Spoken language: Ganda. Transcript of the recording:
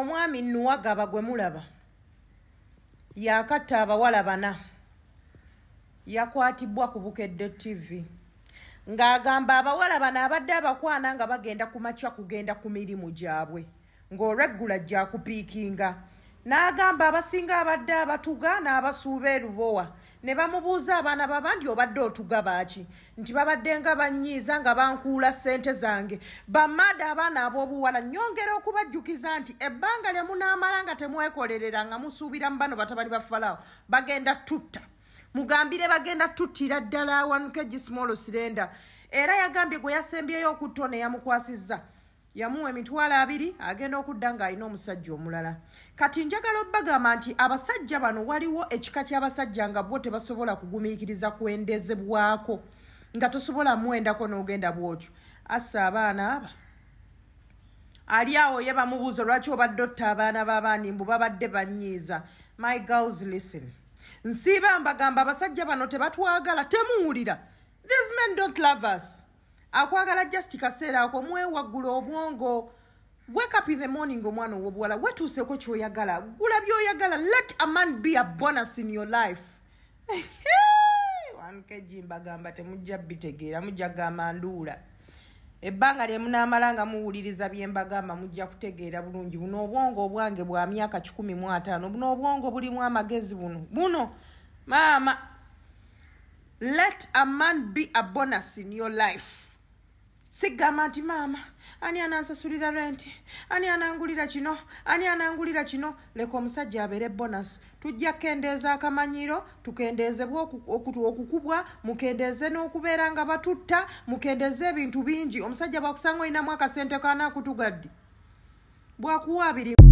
omwami nuwagaba gwe mulaba yakatta abawala bana yakwatibwa ku bukedde tivi ng'agamba abawala bano abadde abakwana nga bagenda kumakya kugenda ku mirimu gyabwe ng'olweggula gyakupiikinga n'agamba abasinga abadde abatuga n'abasuuba erubowa na ne bamubuuza abaana baba ndi obadde otugabaki nti babaddenga banyiiza nga bankuula ssente zange bamada abaana ab'obuwala nyongera okubajjukiza nti ebbanga lye munaamala nga temwekolerera nga musuubira mu bano batabali ba falawo bagenda tutta mugambire bagenda tuttira ddala wankegi small slender era yagambye gwe yasembyeyo okuttoneyamukwasizza yamuwa emitwalo abiri agenda okudda ng'alina omusajja omulala kati njagala obbagamba nti abasajja bano waliwo ekika ky'abasajja nga bwo tebasobola kugumiikiriza kwendezebwako nga tosobola muwendako n'ogenda bw'otyo assa abaana aba ali awo ye bamubuuza lwaki obadde otta abaana b'abaani mbu babadde bannyiiza my girls listen nsiiba mbagamba abasajja bano tebatwagala temuwulira these men don't love us akwagala just kaseera akomwe waggula obwongo wake up in the morning omwana owobuwala wetuuseko kyoyagala gula byoyagala let a man be a bonus in your life ankeji mbagamba temujja bitegeera mujja gamba nduula ebbanga lye munaamala nga muwuliriza bye mbagamba mujja kutegeera bulungi buno obwongo obwange bwa myaka kikumi mu ataano buno obwongo bulimu amagezi buno buno maama let a man be a bonus in your life sigamba nti maama ani anansasulira renti ani anangulira kino ani anangulira kino leka omusajja abeere bonas tujja kukendeeza akamanyiro tukendeezebwa okukubwa mukendeeze n'okubeera nga batutta mukendeeze ebintu bingi omusajja bwakusanga olinamu akasente kanakutugaddi bwakuwa abirimu